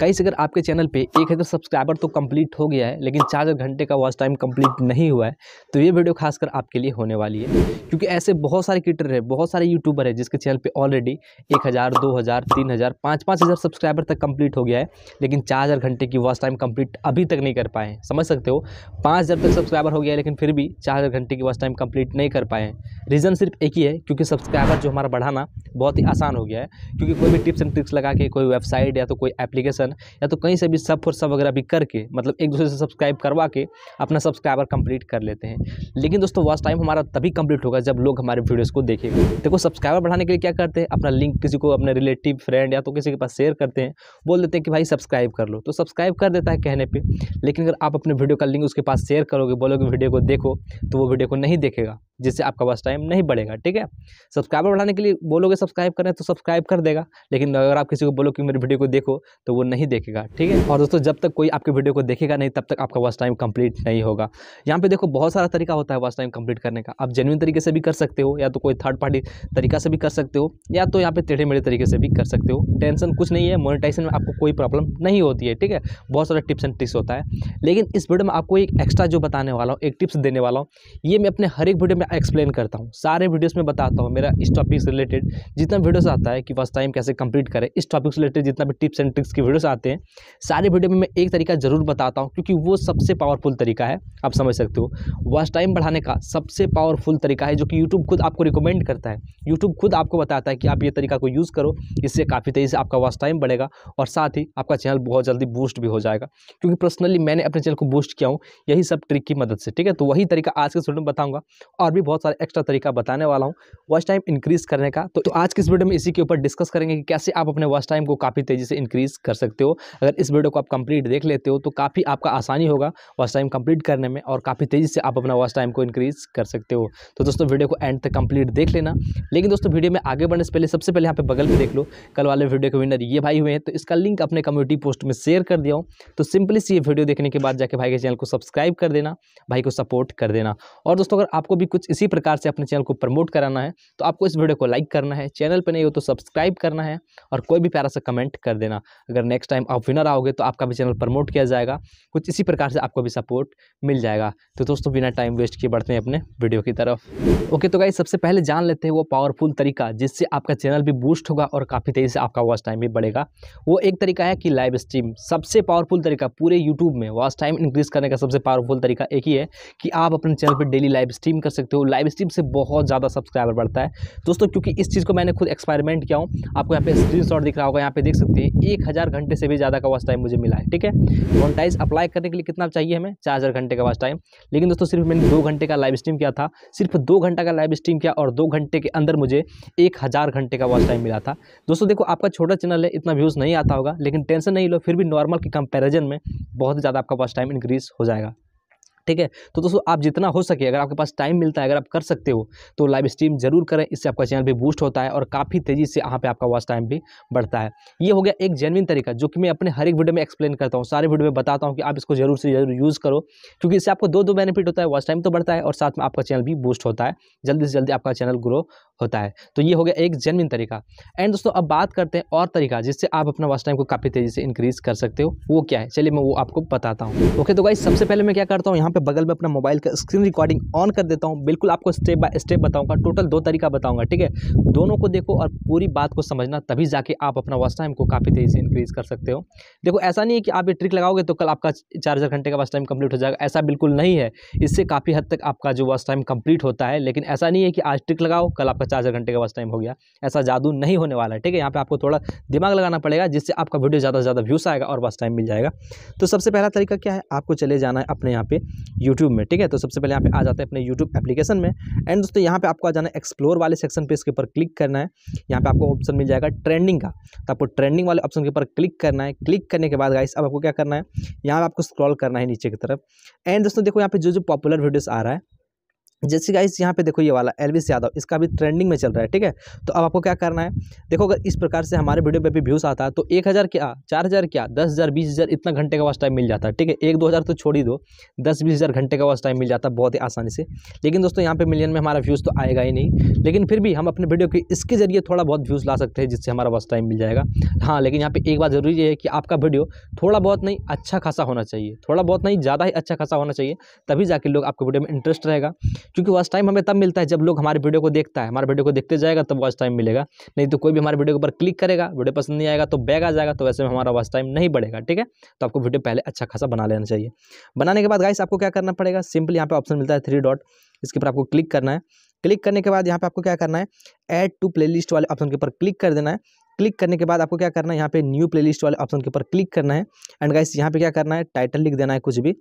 guys अगर आपके channel पे एक हज़ार सब्सक्राइबर तो कंप्लीट तो हो गया है लेकिन चार हज़ार घंटे का वॉच टाइम कंप्लीट नहीं हुआ है तो ये वीडियो खासकर आपके लिए होने वाली है क्योंकि ऐसे बहुत सारे क्रिएटर है बहुत सारे यूट्यूबर है जिसके चैनल पे ऑलरेडी एक हज़ार दो हज़ार तीन हज़ार पाँच पाँच हज़ार सब्सक्राइबर तक कंप्लीट हो गया है लेकिन चार हज़ार घंटे की वॉच टाइम कंप्लीट अभी तक नहीं कर पाए हैं समझ सकते हो पाँच हज़ार तक सब्सक्राइबर हो गया है लेकिन फिर भी चार हज़ार घंटे की वॉच टाइम कंप्लीट नहीं कर पाए हैं रीज़न सिर्फ एक ही है क्योंकि सब्सक्राइबर जो हमारा बढ़ाना बहुत ही आसान हो गया है क्योंकि कोई भी टिप्स एंड ट्रिक्स लगा के कोई वेबसाइट या तो कोई एप्लीकेशन कलेक्शन या तो कहीं से भी सब फोर सब वगैरह भी करके मतलब एक दूसरे से सब्सक्राइब करवा के अपना सब्सक्राइबर कंप्लीट कर लेते हैं लेकिन दोस्तों वॉच टाइम हमारा तभी कंप्लीट होगा जब लोग हमारे वीडियोज़ को देखेंगे देखो सब्सक्राइबर बढ़ाने के लिए क्या करते हैं अपना लिंक किसी को अपने रिलेटिव फ्रेंड या तो किसी के पास शेयर करते हैं बोल देते हैं कि भाई सब्सक्राइब कर लो तो सब्सक्राइब कर देता है कहने पर लेकिन अगर आप अपने वीडियो का लिंक उसके पास शेयर करोगे बोलोगे वीडियो को देखो तो वो वीडियो को नहीं देखेगा जिससे आपका वॉच टाइम नहीं बढ़ेगा ठीक है सब्सक्राइबर बढ़ाने के लिए बोलोगे सब्सक्राइब करें तो सब्सक्राइब कर देगा लेकिन अगर आप किसी को बोलो कि मेरे वीडियो को देखो तो वो नहीं देखेगा ठीक है और दोस्तों जब तक कोई आपकी वीडियो को देखेगा नहीं तब तक आपका वॉच टाइम कंप्लीट नहीं होगा यहाँ पे देखो बहुत सारा तरीका होता है वॉच टाइम कंप्लीट करने का आप जेन्यून तरीके से भी कर सकते हो या तो कोई थर्ड पार्टी तरीका से भी कर सकते हो या तो यहाँ पे टेढ़े मेढ़े तरीके से भी कर सकते हो टेंशन कुछ नहीं है मोनिटाइजेशन में आपको कोई प्रॉब्लम नहीं होती है ठीक है बहुत सारा टिप्स एंड ट्रिक्स होता है लेकिन इस वीडियो में आपको एक एक्स्ट्रा जो बताने वाला हूँ एक टिप्स देने वाला हूँ ये मैं अपने हर एक वीडियो में एक्सप्लेन करता हूँ सारे वीडियोज़ में बताता हूँ मेरा इस टॉपिक से रिलेटेड जितना वीडियोज आता है कि वॉच टाइम कैसे कंप्लीट करें इस टॉपिक से रिलेटेड जितना भी टिप्स एंड ट्रिक्स की वीडियो वीडियोस आते हैं सारे वीडियो में मैं एक तरीका ज़रूर बताता हूँ क्योंकि वो सबसे पावरफुल तरीका है आप समझ सकते हो वॉच टाइम बढ़ाने का सबसे पावरफुल तरीका है जो कि यूट्यूब खुद आपको रिकमेंड करता है यूट्यूब खुद आपको बताता है कि आप ये तरीका को यूज़ करो इससे काफ़ी तेज़ी से आपका वॉच टाइम बढ़ेगा और साथ ही आपका चैनल बहुत जल्दी बूस्ट भी हो जाएगा क्योंकि पर्सनली मैंने अपने चैनल को बूस्ट किया हूँ यही सब ट्रिक की मदद से ठीक है तो वही तरीका आज के स्टूडेंट में बताऊँगा और भी बहुत सारे एक्स्ट्रा तरीका बताने वाला हूँ वॉच टाइम इंक्रीज़ करने का तो आज के इस वीडियो में इसी के ऊपर डिस्कस करेंगे कि कैसे आप अपने वॉच टाइम को काफ़ी तेज़ी से इंक्रीज़ कर सकते सकते हो अगर इस वीडियो को आप कंप्लीट देख लेते हो तो काफ़ी आपका आसानी होगा वॉच टाइम कंप्लीट करने में और काफ़ी तेज़ी से आप अपना वॉच टाइम को इंक्रीज़ कर सकते हो तो दोस्तों वीडियो को एंड तक कंप्लीट देख लेना लेकिन दोस्तों वीडियो में आगे बढ़ने से पहले सबसे पहले यहाँ पे बगल में देख लो कल वाले वीडियो के विनर ये भाई हुए हैं तो इसका लिंक अपने कम्युनिटी पोस्ट में शेयर कर दिया हूँ तो सिंपली सी ये वीडियो देखने के बाद जाके भाई के चैनल को सब्सक्राइब कर देना भाई को सपोर्ट कर देना और दोस्तों अगर आपको भी कुछ इसी प्रकार से अपने चैनल को प्रमोट कराना है तो आपको इस वीडियो को लाइक करना है चैनल पर नहीं हो तो सब्सक्राइब करना है और कोई भी प्यारा सा कमेंट कर देना अगर नेक्स्ट टाइम आप विनर आओगे तो आपका भी चैनल प्रमोट किया जाएगा कुछ इसी प्रकार से आपको भी सपोर्ट मिल जाएगा तो दोस्तों बिना टाइम वेस्ट किए बढ़ते हैं अपने वीडियो की तरफ ओके तो गाइज सबसे पहले जान लेते हैं वो पावरफुल तरीका जिससे आपका चैनल भी बूस्ट होगा और काफ़ी तेज़ी से आपका वॉच टाइम भी बढ़ेगा वो एक तरीका है कि लाइव स्ट्रीम सबसे पावरफुल तरीका पूरे यूट्यूब में वॉच टाइम इंक्रीज करने का सबसे पावरफुल तरीका एक ही है कि आप अपने चैनल पर डेली लाइव स्ट्रीम कर सकते हो लाइव स्ट्रीम से बहुत ज़्यादा सब्सक्राइबर बढ़ता है दोस्तों क्योंकि इस चीज़ को मैंने खुद एक्सपेरिमेंट किया हूँ आपको यहाँ पे स्क्रीन दिख रहा होगा यहाँ पे देख सकते हैं एक हज़ार घंटे से भी ज़्यादा का वॉच टाइम मुझे मिला है ठीक है मोनटाइज अप्लाई करने के लिए कितना चाहिए हमें चार हज़ार घंटे का वॉच टाइम लेकिन दोस्तों सिर्फ मैंने दो घंटे का लाइव स्ट्रीम किया था सिर्फ दो घंटा का लाइव स्ट्रीम किया और दो घंटे के अंदर मुझे एक हज़ार घंटे का वॉच टाइम मिला था दोस्तों देखो आपका छोटा चैनल है इतना व्यूज़ नहीं आता होगा लेकिन टेंशन नहीं लो फिर भी नॉर्मल के कंपेरिजन में बहुत ज़्यादा आपका वॉच टाइम इंक्रीज़ हो जाएगा ठीक है तो दोस्तों आप जितना हो सके अगर आपके पास टाइम मिलता है अगर आप कर सकते हो तो लाइव स्ट्रीम जरूर करें इससे आपका चैनल भी बूस्ट होता है और काफ़ी तेज़ी से यहाँ पे आपका वॉच टाइम भी बढ़ता है ये हो गया एक जेनविन तरीका जो कि मैं अपने हर एक वीडियो में एक्सप्लेन करता हूँ सारे वीडियो में बताता हूँ कि आप इसको जरूर से जरूर यूज़ करो क्योंकि इससे आपको दो दो बेनिफिट होता है वॉच टाइम तो बढ़ता है और साथ में आपका चैनल भी बूस्ट होता है जल्दी से जल्दी आपका चैनल ग्रो होता है तो ये हो गया एक जेनविन तरीका एंड दोस्तों अब बात करते हैं और तरीका जिससे आप अपना वॉच टाइम को काफ़ी तेज़ी से इंक्रीज़ कर सकते हो वो क्या है चलिए मैं वो आपको बताता हूँ ओके तो भाई सबसे पहले मैं क्या करता हूँ यहाँ पे बगल में अपना मोबाइल का स्क्रीन रिकॉर्डिंग ऑन कर देता हूँ बिल्कुल आपको स्टेप बाय स्टेप बताऊँगा टोटल दो तरीका बताऊँगा ठीक है दोनों को देखो और पूरी बात को समझना तभी जाके आप अपना वॉच टाइम को काफ़ी तेज़ी से इंक्रीज़ कर सकते हो देखो ऐसा नहीं है कि आप ये ट्रिक लगाओगे तो कल आपका चार हज़ार घंटे का वास्ट टाइम कंप्लीट हो जाएगा ऐसा बिल्कुल नहीं है इससे काफ़ी हद तक आपका जो वॉच टाइम कंप्लीट होता है लेकिन ऐसा नहीं है कि आज ट्रिक लगाओ कल आपका चार हज़ार घंटे का वास्ट टाइम हो गया ऐसा जादू नहीं होने वाला है ठीक है यहाँ पर आपको थोड़ा दिमाग लगाना पड़ेगा जिससे आपका वीडियो ज़्यादा से ज़्यादा व्यूज़ आएगा और वास्ट टाइम मिल जाएगा तो सबसे पहला तरीका क्या है आपको चले जाना है अपने यहाँ पे यूट्यूब में ठीक है तो सबसे पहले यहाँ पे आ जाते हैं अपने यूट्यूब एप्लीकेशन में एंड दोस्तों यहाँ पे आपको आ जाना है एक्सप्लोर वाले सेक्शन पे इसके ऊपर क्लिक करना है यहाँ पे आपको ऑप्शन मिल जाएगा ट्रेंडिंग का तो आपको ट्रेंडिंग वाले ऑप्शन के ऊपर क्लिक करना है क्लिक करने के बाद गाइस अब आपको क्या करना है यहाँ पर आपको स्क्रॉल करना है नीचे की तरफ एंड दोस्तों देखो यहाँ पे जो जो पॉपुलर वीडियोज़ आ रहा है जैसे इस यहाँ पे देखो ये वाला एलविस यादव इसका भी ट्रेंडिंग में चल रहा है ठीक है तो अब आपको क्या करना है देखो अगर इस प्रकार से हमारे वीडियो पे भी व्यूज़ आता है तो एक हज़ार क्या चार हज़ार क्या दस हज़ार बीस हज़ार इतना घंटे का वास्ट टाइम मिल जाता है ठीक है एक दो हज़ार तो छोड़ ही दो दस बीस हज़ार घंटे का वास्ट टाइम मिल जाता है बहुत ही आसानी से लेकिन दोस्तों यहाँ पर मिलियन में हमारा व्यूज़ तो आएगा ही नहीं लेकिन फिर भी हम अपने वीडियो के इसके जरिए थोड़ा बहुत व्यूज़ ला सकते हैं जिससे हमारा वास्ट टाइम मिल जाएगा हाँ लेकिन यहाँ पर एक बात ज़रूरी है कि आपका वीडियो थोड़ा बहुत नहीं अच्छा खासा होना चाहिए थोड़ा बहुत नहीं ज़्यादा ही अच्छा खासा होना चाहिए तभी जाके लोग आपके वीडियो में इंटरेस्ट रहेगा क्योंकि वॉच टाइम हमें तब मिलता है जब लोग हमारे वीडियो को देखता है हमारे वीडियो को देखते जाएगा तब वॉच टाइम मिलेगा नहीं तो कोई भी हमारे वीडियो के ऊपर क्लिक करेगा वीडियो पसंद नहीं आएगा तो बैग आ जाएगा तो वैसे में हमारा वॉच टाइम नहीं बढ़ेगा ठीक है तो आपको वीडियो पहले अच्छा खासा बना लेना चाहिए बनाने के बाद गाइस आपको क्या करना पड़ेगा सिंपल यहाँ पर ऑप्शन मिलता है थ्री डॉट इसके ऊपर आपको क्लिक करना है क्लिक करने के बाद यहाँ पे आपको क्या करना है एड टू लिस्ट वाले ऑप्शन के ऊपर क्लिक कर देना है क्लिक करने के बाद आपको क्या करना है यहाँ पे न्यू प्लेलिस्ट वाले ऑप्शन के ऊपर क्लिक करना है एंड गाइस यहाँ पे क्या करना है टाइटल लिख देना है कुछ भी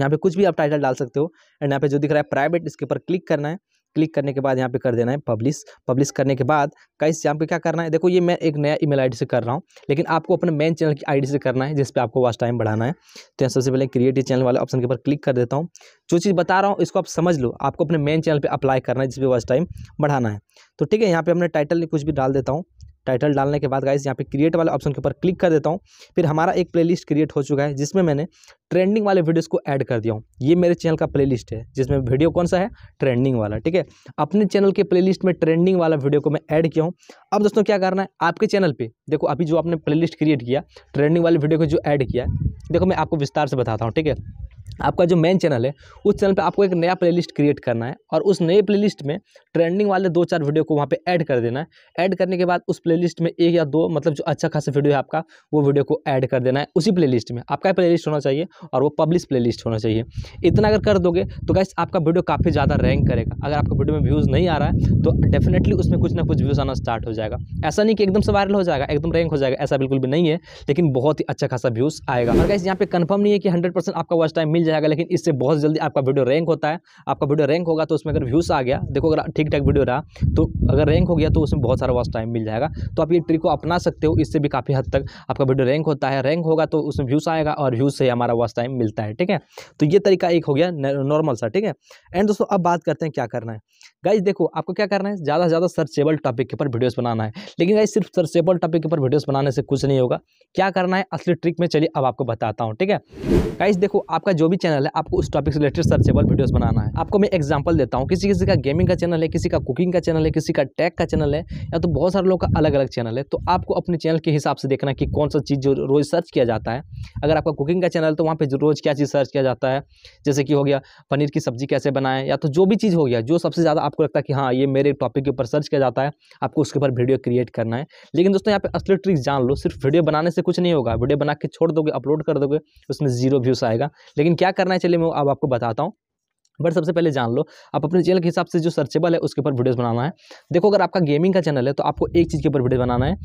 यहाँ पे कुछ भी आप टाइटल डाल सकते हो एंड यहाँ पे जो दिख रहा है प्राइवेट इसके ऊपर क्लिक करना है क्लिक करने के बाद यहाँ पे कर देना है पब्लिश पब्लिश करने के बाद गाइस यहाँ पे क्या करना है देखो ये मैं एक नया ईमेल आईडी से कर रहा हूँ लेकिन आपको अपने मेन चैनल की आईडी से करना है जिस पे आपको वास्ट टाइम बढ़ाना है तो यहाँ सबसे पहले क्रिएटिव चैनल वाले ऑप्शन के ऊपर क्लिक कर देता हूँ जो चीज़ बता रहा हूँ इसको आप समझ लो आपको अपने मेन चैनल पर अप्लाई करना है जिसपे वास्ट टाइम बढ़ाना है तो ठीक है यहाँ पर हमने टाइटल कुछ भी डाल देता हूँ टाइटल डालने के बाद गाइस यहाँ पे क्रिएट वाले ऑप्शन के ऊपर क्लिक कर देता हूँ फिर हमारा एक प्लेलिस्ट क्रिएट हो चुका है जिसमें मैंने ट्रेंडिंग वाले वीडियोस को ऐड कर दिया हूँ ये मेरे चैनल का प्लेलिस्ट है जिसमें वीडियो कौन सा है ट्रेंडिंग वाला ठीक है अपने चैनल के प्ले में ट्रेंडिंग वाला वीडियो को मैं ऐड किया हूँ अब दोस्तों क्या करना है आपके चैनल पर देखो अभी जो आपने प्ले क्रिएट किया ट्रेंडिंग वाले वीडियो को जो ऐड किया देखो मैं आपको विस्तार से बताता हूँ ठीक है आपका जो मेन चैनल है उस चैनल पे आपको एक नया प्लेलिस्ट क्रिएट करना है और उस नए प्लेलिस्ट में ट्रेंडिंग वाले दो चार वीडियो को वहाँ पे ऐड कर देना है ऐड करने के बाद उस प्लेलिस्ट में एक या दो मतलब जो अच्छा खासा वीडियो है आपका वो वीडियो को ऐड कर देना है उसी प्लेलिस्ट में आपका लिस्ट होना चाहिए और वो पब्लिश प्ले होना चाहिए इतना अगर कर दोगे तो गैस आपका वीडियो काफ़ी ज़्यादा रैंक करेगा अगर आपका वीडियो में व्यूज़ नहीं आ रहा है तो डेफिनेटली उसमें कुछ ना कुछ व्यूज़ आना स्टार्ट हो जाएगा ऐसा नहीं कि एकदम से वायरल हो जाएगा एकदम रैंक हो जाएगा ऐसा बिल्कुल भी नहीं है लेकिन बहुत ही अच्छा खासा व्यूज़ आएगा और गैस यहाँ पर कन्फर्म नहीं है कि हंड्रेड आपका वर्ष टाइम मिल जाएगा लेकिन इससे बहुत जल्दी आपका वीडियो रैंक होता है आपका वीडियो रैंक होगा तो उसमें अगर व्यूज़ आ गया देखो अगर ठीक ठाक वीडियो रहा तो अगर रैंक हो गया तो उसमें बहुत सारा वॉस टाइम मिल जाएगा तो आप ये ट्रिक को अपना सकते हो इससे भी काफ़ी हद तक आपका वीडियो रैंक होता है रैंक होगा तो उसमें व्यूज़ आएगा और व्यूज़ से हमारा वॉस टाइम मिलता है ठीक है तो ये तरीका एक हो गया नॉर्मल सा ठीक है एंड दोस्तों अब बात करते हैं क्या करना है गाइज देखो आपको क्या करना है ज़्यादा से ज़्यादा सर्चेबल टॉपिक के ऊपर वीडियोस बनाना है लेकिन गाइज सिर्फ सर्चेबल टॉपिक के ऊपर वीडियोस बनाने से कुछ नहीं होगा क्या करना है असली ट्रिक में चलिए अब आपको बताता हूँ ठीक है गाइज देखो आपका जो भी भी चैनल है आपको उस टॉपिक से रिलेटेड सर्चेबल वीडियोस बनाना है आपको मैं एग्जांपल देता हूँ किसी किसी का गेमिंग का चैनल है किसी का कुकिंग का चैनल है किसी का टैक का चैनल है या तो बहुत सारे लोग का अलग अलग चैनल है तो आपको अपने चैनल के हिसाब से देखना कि कौन सा चीज़ जो रोज़ सर्च किया जाता है अगर आपका कुकिंग का चैनल तो वहाँ पर रोज़ क्या चीज़ सर्च किया जाता है जैसे कि हो गया पनीर की सब्ज़ी कैसे बनाएं या तो जो भी चीज़ हो गया जो सबसे ज़्यादा आपको लगता है कि हाँ ये मेरे टॉपिक के ऊपर सर्च किया जाता है आपको उसके ऊपर वीडियो क्रिएट करना है लेकिन दोस्तों यहाँ पर असली ट्रिक जान लो सिर्फ वीडियो बनाने से कुछ नहीं होगा वीडियो बना के छोड़ दोगे अपलोड कर दोगे उसमें जीरो व्यूज़ आएगा लेकिन क्या क्या करना है चलिए मैं अब आपको बताता हूँ बट सबसे पहले जान लो आप अपने चैनल के हिसाब से जो सर्चेबल है उसके ऊपर वीडियोस बनाना है देखो अगर आपका गेमिंग का चैनल है तो आपको एक चीज़ के ऊपर वीडियो बनाना है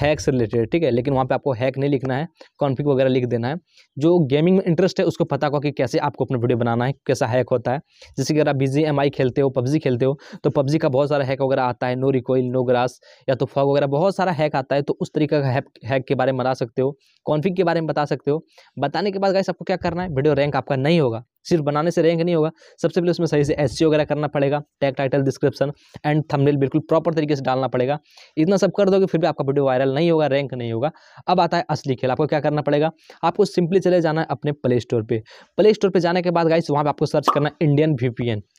हैक से रिलेटेड ठीक है लेकिन वहाँ पे आपको हैक नहीं लिखना है कॉन्फिक वगैरह लिख देना है जो गेमिंग में इंटरेस्ट है उसको पता होगा कि कैसे आपको अपना वीडियो बनाना है कैसा हैक होता है जैसे कि अगर आप बीजी एम खेलते हो पबजी खेलते हो तो पबजी का बहुत सारा हैक वगैरह आता है नो रिकॉइल नो ग्रास या तो फॉग वगैरह बहुत सारा हैक आता है तो उस तरीके का हैक के बारे में बता सकते हो कॉन्फिक के बारे में बता सकते हो बताने के बाद गाइस आपको क्या करना है वीडियो रैंक आपका नहीं होगा सिर्फ बनाने से रैंक नहीं होगा सबसे पहले उसमें सही से एस वगैरह करना पड़ेगा tag title description and thumbnail बिल्कुल प्रॉपर तरीके से डालना पड़ेगा इतना सब कर दोगे फिर भी आपका वीडियो वायरल नहीं होगा रैंक नहीं होगा अब आता है असली खेल आपको क्या करना पड़ेगा आपको सिंपली चले जाना है अपने प्ले स्टोर पर प्ले स्टोर पर जाने के बाद गाइस वहाँ पर आपको सर्च करना इंडियन वी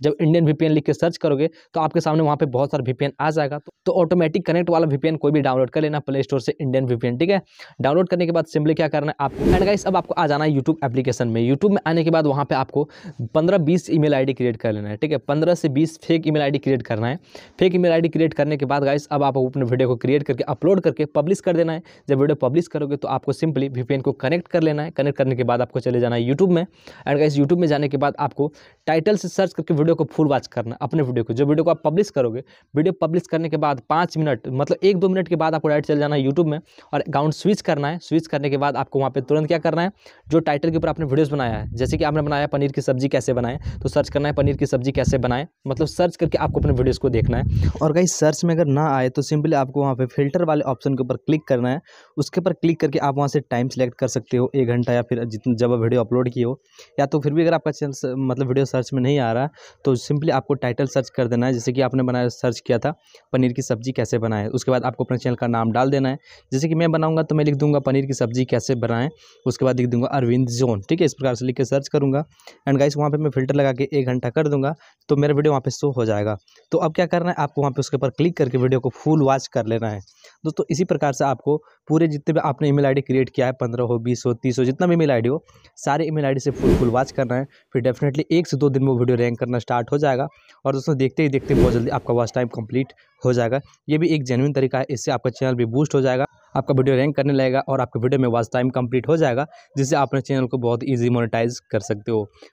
जब इंडियन वी लिख के सर्च करोगे तो आपके सामने वहाँ पर बहुत सारा वी आ जाएगा तो ऑटोमेटिक कनेक्ट वाला वी कोई भी डाउनलोड कर लेना प्ले स्टोर से इंडियन वी ठीक है डाउनलोड करने के बाद सिंपली क्या करना है आप एंड गाइस अब आपको आ जाना है यूट्यूब एप्लीकेशन में यूट्यूब में आने के बाद वहाँ पर आप आपको पंद्रह बीस ईमेल आईडी क्रिएट कर लेना है ठीक है पंद्रह से बीस फेक ईमेल आईडी क्रिएट करना है फेक ईमेल आईडी क्रिएट करने के बाद गाइस अब आप अपने वीडियो को क्रिएट करके अपलोड करके पब्लिश कर देना है जब वीडियो पब्लिश करोगे तो आपको सिंपली वीपीएन को कनेक्ट कर लेना है कनेक्ट करने के बाद आपको चले जाना है यूट्यूब में एंड गाइस यूट्यूब में जाने के बाद आपको टाइटल से सर्च करके वीडियो को फुल वॉच करना अपने वीडियो को जो वीडियो को आप पब्लिश करोगे वीडियो पब्लिश करने के बाद पाँच मिनट मतलब एक दो मिनट के बाद आपको डायरेक्ट चले जाना है यूट्यूब में और अकाउंट स्विच करना है स्विच करने के बाद आपको वहाँ पर तुरंत क्या करना है जो टाइटल के ऊपर आपने वीडियोज़ बनाया है जैसे कि आपने बनाया पनीर की सब्ज़ी कैसे बनाएं तो सर्च करना है पनीर की सब्ज़ी कैसे बनाएं मतलब सर्च करके आपको अपने वीडियोज़ को देखना है और कहीं सर्च में अगर ना आए तो सिंपली आपको वहाँ पर फिल्टर वाले ऑप्शन के ऊपर क्लिक करना है उसके ऊपर क्लिक करके आप वहाँ से टाइम सेलेक्ट कर सकते हो एक घंटा या फिर जितने जब वीडियो अपलोड की हो या तो फिर भी अगर आपका चैनल मतलब वीडियो सर्च में नहीं आ रहा तो सिंपली आपको टाइटल सर्च कर देना है जैसे कि आपने बनाया सर्च किया था पनीर की सब्ज़ी कैसे बनाए उसके बाद आपको अपने चैनल का नाम डाल देना है जैसे कि मैं बनाऊँगा तो मैं लिख दूंगा पनीर की सब्ज़ी कैसे बनाएं उसके बाद लिख दूँगा अरविंद जोन ठीक है इस प्रकार से लिख के सर्च करूंगा एंड गाइस वहाँ पे मैं फिल्टर लगा के एक घंटा कर दूंगा तो मेरा वीडियो वहाँ पे शो हो जाएगा तो अब क्या करना है आपको वहाँ पे उसके ऊपर क्लिक करके वीडियो को फुल वॉच कर लेना है दोस्तों इसी प्रकार से आपको पूरे जितने भी आपने ईमेल आईडी क्रिएट किया है पंद्रह हो बीस हो तीस हो जितना भी ईमेल आईडी हो सारे ईमेल आईडी से फुल फुल वॉच करना है फिर डेफिनेटली एक से दो दिन में वीडियो रैंक करना स्टार्ट हो जाएगा और दोस्तों देखते ही देखते बहुत जल्दी आपका वॉच टाइम कंप्लीट हो जाएगा ये भी एक जेनविन तरीका है इससे आपका चैनल भी बूस्ट हो जाएगा आपका वीडियो रैंक करने लगेगा और आपके वीडियो में वॉच टाइम कंप्लीट हो जाएगा जिससे आप अपने चैनल को बहुत ईजी मोनिटाइज कर सकते हो